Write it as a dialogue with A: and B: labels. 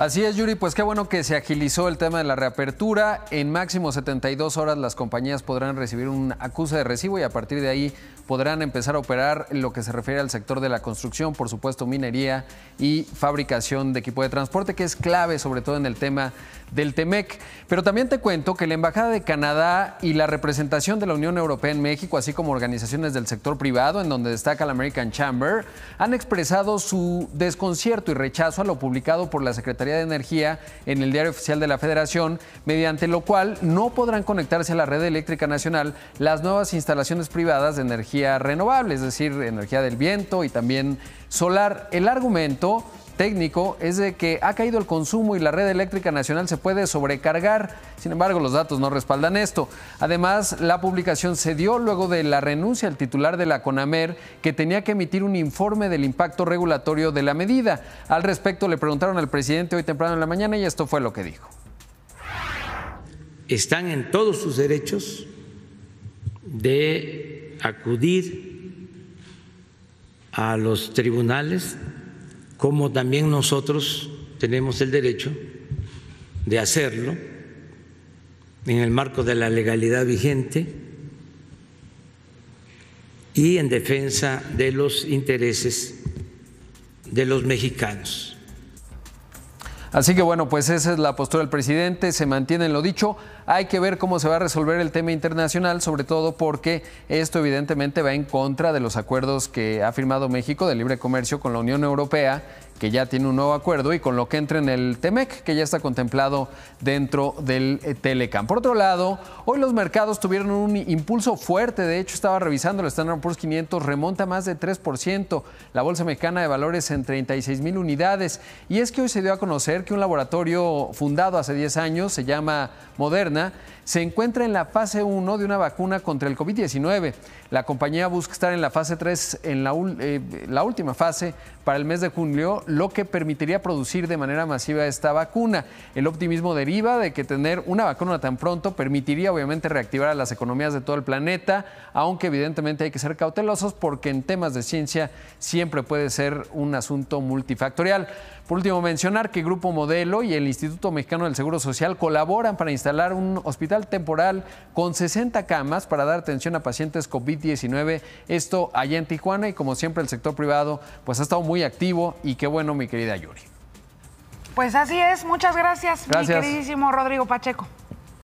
A: Así es, Yuri, pues qué bueno que se agilizó el tema de la reapertura. En máximo 72 horas las compañías podrán recibir un acuse de recibo y a partir de ahí podrán empezar a operar lo que se refiere al sector de la construcción, por supuesto minería y fabricación de equipo de transporte, que es clave sobre todo en el tema del TEMEC. Pero también te cuento que la Embajada de Canadá y la representación de la Unión Europea en México, así como organizaciones del sector privado, en donde destaca la American Chamber, han expresado su desconcierto y rechazo a lo publicado por la Secretaría de Energía en el Diario Oficial de la Federación, mediante lo cual no podrán conectarse a la red eléctrica nacional las nuevas instalaciones privadas de energía renovable, es decir, energía del viento y también solar. El argumento técnico es de que ha caído el consumo y la red eléctrica nacional se puede sobrecargar. Sin embargo, los datos no respaldan esto. Además, la publicación se dio luego de la renuncia al titular de la CONAMER que tenía que emitir un informe del impacto regulatorio de la medida. Al respecto le preguntaron al presidente hoy temprano en la mañana y esto fue lo que
B: dijo. Están en todos sus derechos de acudir a los tribunales como también nosotros tenemos el derecho de hacerlo en el marco de la legalidad vigente y en defensa de los intereses de los mexicanos. Así que bueno, pues esa es la
A: postura del presidente, se mantiene en lo dicho, hay que ver cómo se va a resolver el tema internacional, sobre todo porque esto evidentemente va en contra de los acuerdos que ha firmado México de libre comercio con la Unión Europea que ya tiene un nuevo acuerdo y con lo que entra en el TEMEC, que ya está contemplado dentro del eh, Telecam. Por otro lado, hoy los mercados tuvieron un impulso fuerte, de hecho estaba revisando el Standard Poor's 500, remonta más de 3%, la Bolsa Mexicana de Valores en 36 mil unidades, y es que hoy se dio a conocer que un laboratorio fundado hace 10 años, se llama Moderna, se encuentra en la fase 1 de una vacuna contra el COVID-19. La compañía busca estar en la fase 3, en la, eh, la última fase, para el mes de junio, lo que permitiría producir de manera masiva esta vacuna. El optimismo deriva de que tener una vacuna tan pronto permitiría obviamente reactivar a las economías de todo el planeta, aunque evidentemente hay que ser cautelosos porque en temas de ciencia siempre puede ser un asunto multifactorial. Por último, mencionar que Grupo Modelo y el Instituto Mexicano del Seguro Social colaboran para instalar un hospital temporal con 60 camas para dar atención a pacientes COVID-19, esto allá en Tijuana y como siempre el sector privado pues ha estado muy activo y qué bueno bueno, mi querida Yuri.
B: Pues así es, muchas gracias, gracias. mi queridísimo Rodrigo Pacheco.